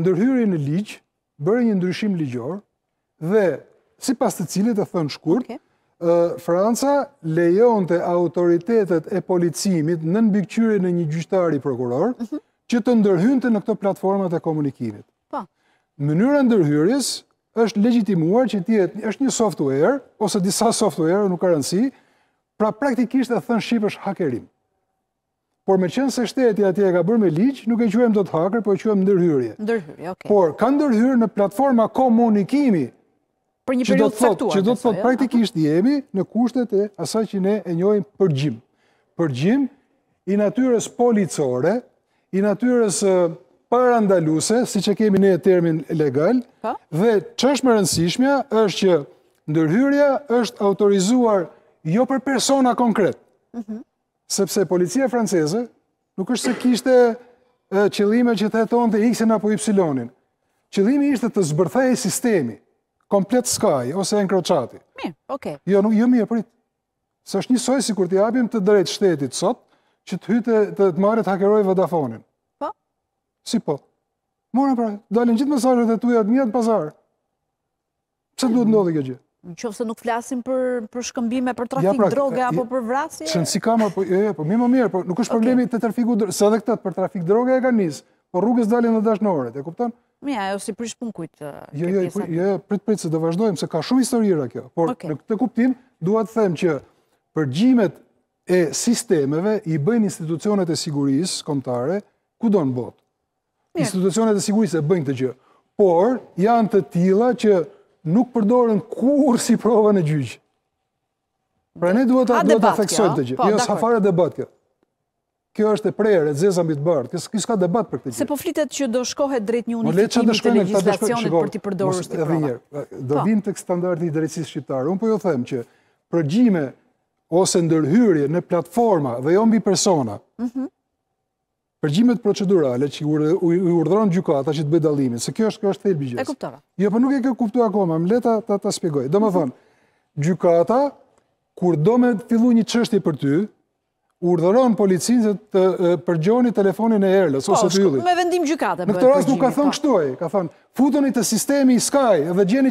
ndërhyri në ligjë, bërë një ndryshim ligjor, dhe si pas të cilit e thënë shkurt, Franca lejon të autoritetet e policimit në nënbikqyri në një gjyqtari prokuror, mhm. që të ndërhynte në këto platformat e komunikimit. Po. Mënyra ndërhyris është legjitimuar që ti është një software, ose disa software nuk arënsi, pra praktikisht e thënë Shqip është hakerim. Por me qenë se shteti atje e ka bërë me liqë, nuk e quajmë do të hakër, por e quajmë ndërhyrje. Ndërhyrje, ok. Por, ka ndërhyrë në platforma komunikimi, që do të caktuar. që do të thotë praktikisht jemi në kushtet e asa që ne e gjim. përgjim. Përgjim i natyres policore, i natyres parandaluse, si që kemi ne e termin legal, po. dhe që është më rëndësishmja, është që ndërhyrja është autorizuar jo për persona konkret, mhm sepse policia franceze nuk është se kishte qëllime që të jeton të x-in apo y-in. Qëllimi ishte të zbërthej sistemi, komplet skaj, ose enkroqati. Mirë, okej. Okay. Jo, nuk, jo mirë, prit. Se është një soj si kur t'i apim të drejt shtetit sot, që të hyte të të marit hakeroj vodafonin. Po? Si po. Morën pra, dalin gjithë mesajrët e tuja të mjetë pazarë. Pse duhet ndodhe kjo gjithë? në qovë se nuk flasim për shkëmbime, për trafik pra, droge, apo për vrasje? Shënë si kamar, po mi më mirë, po, nuk është problemi të trafiku, së dhe këtët për trafik droge e ka njësë, po rrugës dalin dhe dashë në orët, e kuptan? Mi, ajo si prish pun kujtë. Jo, jo, jo, prit prit se dhe vazhdojmë, se ka shumë historira kjo, por në këtë kuptin, duat them që përgjimet e sistemeve i bëjnë institucionet e sigurisë kontare, ku do në botë? Institucionet e sigurisë e bëjnë gjë, por janë të që nuk përdorën kur si prova në gjyqë. Pra ne duhet të duhet të theksojmë po, Jo, sa fare debat kjo. Kjo është e prerë, e të ambit bërë. Kjo s'ka debat për këtë gjë. Se po flitet që do shkohet drejt një unifikimit po, të legislacionit për t'i përdorës t'i prova. do vim të kësë standardi i drejtsis shqiptarë. Unë po jo them që përgjime ose ndërhyrje në platforma dhe jo mbi persona, mhm përgjimet procedurale që i urdhëron gjukata që të bëjt dalimin, se kjo është kjo është thelbi gjësë. E kuptova. Jo, për po nuk e kjo kuptu akoma, më leta ta të spjegoj. Do më thonë, gjukata, kur do me të fillu një qështi për ty, urdhëron policinë të, të përgjoni telefonin e erlës, po, ose të jullit. Po, me vendim gjukata. Në këtë rast nuk ka thonë po. kështuaj, ka thonë, futoni të sistemi i Sky dhe gjeni